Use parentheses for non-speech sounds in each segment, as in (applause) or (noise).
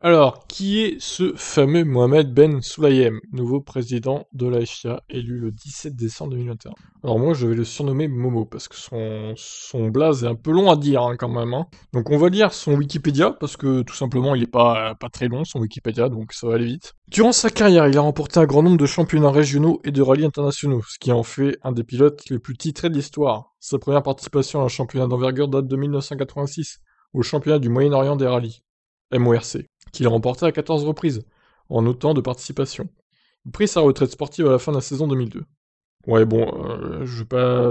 Alors, qui est ce fameux Mohamed Ben Soulayem, nouveau président de la FIA, élu le 17 décembre 2021 Alors moi, je vais le surnommer Momo, parce que son, son blaze est un peu long à dire hein, quand même. Hein. Donc on va lire son Wikipédia, parce que tout simplement, il n'est pas, pas très long, son Wikipédia, donc ça va aller vite. Durant sa carrière, il a remporté un grand nombre de championnats régionaux et de rallyes internationaux, ce qui en fait un des pilotes les plus titrés de l'histoire. Sa première participation à un championnat d'envergure date de 1986, au championnat du Moyen-Orient des rallyes, MORC qu'il a remporté à 14 reprises, en autant de participations. Il prit sa retraite sportive à la fin de la saison 2002. Ouais, bon, euh, je vais pas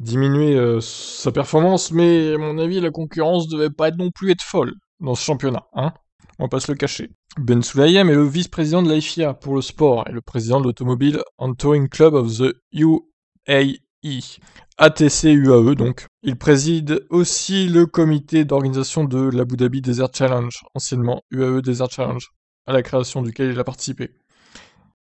diminuer euh, sa performance, mais à mon avis, la concurrence devait pas non plus être folle dans ce championnat, hein On va pas se le cacher. Ben Sulayem est le vice-président de l'IFIA pour le sport et le président de l'Automobile and Touring Club of the UAE. ATC-UAE donc. Il préside aussi le comité d'organisation de l'Abu Dhabi Desert Challenge, anciennement UAE Desert Challenge, à la création duquel il a participé.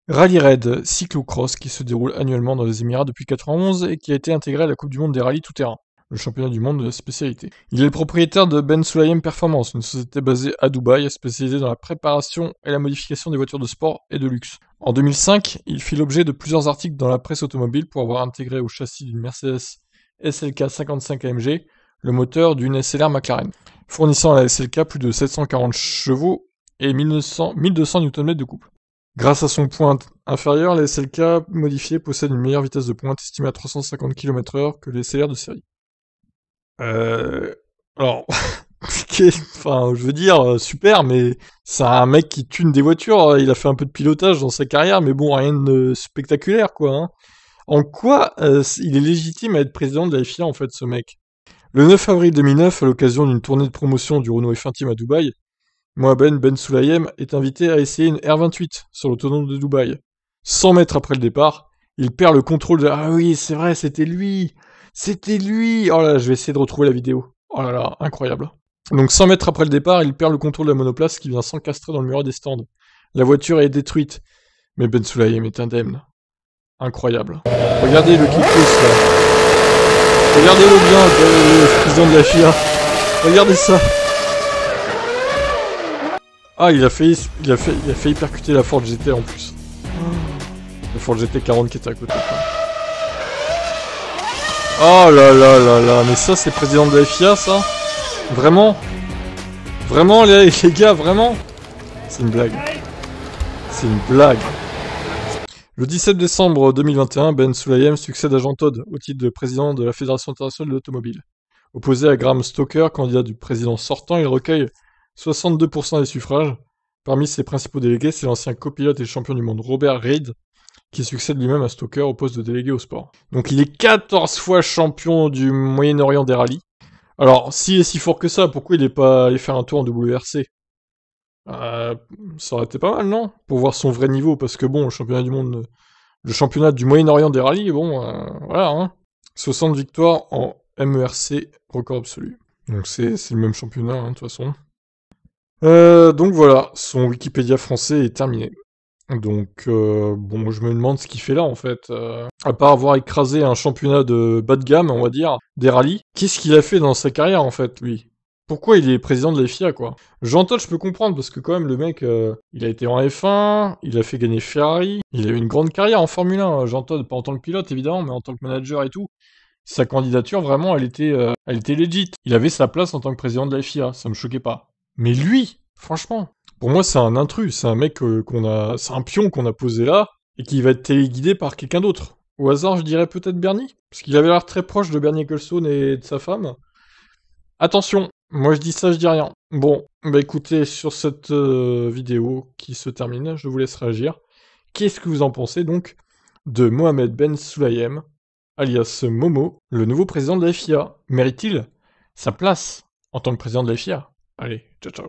Rally Red, cyclocross qui se déroule annuellement dans les Émirats depuis 1991 et qui a été intégré à la Coupe du Monde des rallyes tout-terrain, le championnat du monde de la spécialité. Il est le propriétaire de Ben Sulayem Performance, une société basée à Dubaï spécialisée dans la préparation et la modification des voitures de sport et de luxe. En 2005, il fit l'objet de plusieurs articles dans la presse automobile pour avoir intégré au châssis d'une Mercedes SLK 55 AMG le moteur d'une SLR McLaren, fournissant à la SLK plus de 740 chevaux et 1900, 1200 Nm de couple. Grâce à son pointe inférieur, la SLK modifiée possède une meilleure vitesse de pointe estimée à 350 km/h que les SLR de série. Euh... Alors, (laughs) Enfin, je veux dire, euh, super, mais c'est un mec qui tune des voitures. Hein. Il a fait un peu de pilotage dans sa carrière, mais bon, rien de spectaculaire, quoi. Hein. En quoi euh, il est légitime à être président de la FIA, en fait, ce mec Le 9 avril 2009, à l'occasion d'une tournée de promotion du Renault F1 Team à Dubaï, Mohamed Ben Soulayem est invité à essayer une R28 sur l'autonome de Dubaï. 100 mètres après le départ, il perd le contrôle de... Ah oui, c'est vrai, c'était lui C'était lui Oh là, je vais essayer de retrouver la vidéo. Oh là là, incroyable. Donc 100 mètres après le départ, il perd le contrôle de la monoplace qui vient s'encastrer dans le mur des stands. La voiture est détruite, mais Ben Sulayem est indemne. Incroyable. Regardez le qui là. Regardez-le bien, le président de la FIA. Regardez ça. Ah, il a failli, il a fait il a percuter la Ford GT en plus. La Ford GT 40 qui était à côté. Quoi. Oh là là là là, mais ça c'est président de la FIA ça Vraiment Vraiment (laughs) les, gars, vraiment C'est une blague. C'est une blague. Le 17 décembre 2021, Ben Sulayem succède à Jean Todd au titre de président de la Fédération internationale de l'automobile. Opposé à Graham Stoker, candidat du président sortant, il recueille 62% des suffrages. Parmi ses principaux délégués, c'est l'ancien copilote et champion du monde Robert Reid, qui succède lui-même à Stoker au poste de délégué au sport. Donc il est 14 fois champion du Moyen-Orient des rallyes, alors, s'il est si fort que ça, pourquoi il n'est pas allé faire un tour en WRC euh, Ça aurait été pas mal, non Pour voir son vrai niveau, parce que bon, le championnat du monde, le championnat du Moyen-Orient des rallyes, bon, euh, voilà, hein. 60 victoires en MERC, record absolu. Donc c'est le même championnat, hein, de toute façon. Euh, donc voilà, son Wikipédia français est terminé. Donc, euh, bon, je me demande ce qu'il fait là en fait. Euh, à part avoir écrasé un championnat de bas de gamme, on va dire, des rallyes, qu'est-ce qu'il a fait dans sa carrière en fait, lui pourquoi il est président de la FIA, quoi. Jean todd je peux comprendre, parce que quand même, le mec, euh, il a été en F1, il a fait gagner Ferrari, il a eu une grande carrière en Formule 1, hein, Jean pas en tant que pilote, évidemment, mais en tant que manager et tout. Sa candidature, vraiment, elle était, elle était legit. Il avait sa place en tant que président de la FIA, ça me choquait pas. Mais lui, franchement, pour moi, c'est un intrus, c'est un mec euh, qu'on a, c'est un pion qu'on a posé là et qui va être téléguidé par quelqu'un d'autre. Au hasard, je dirais peut-être Bernie, parce qu'il avait l'air très proche de Bernie Ecclestone et de sa femme. Attention, moi je dis ça, je dis rien. Bon, bah écoutez, sur cette euh, vidéo qui se termine, je vous laisse réagir. Qu'est-ce que vous en pensez donc de Mohamed Ben Sulayem, alias Momo, le nouveau président de la FIA Mérite-t-il sa place en tant que président de la FIA Allez, ciao ciao